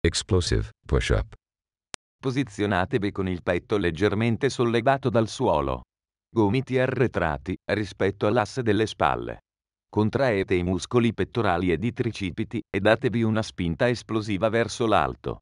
Explosive, push up. Posizionatevi con il petto leggermente sollevato dal suolo. Gomiti arretrati rispetto all'asse delle spalle. Contraete i muscoli pettorali ed i tricipiti e datevi una spinta esplosiva verso l'alto.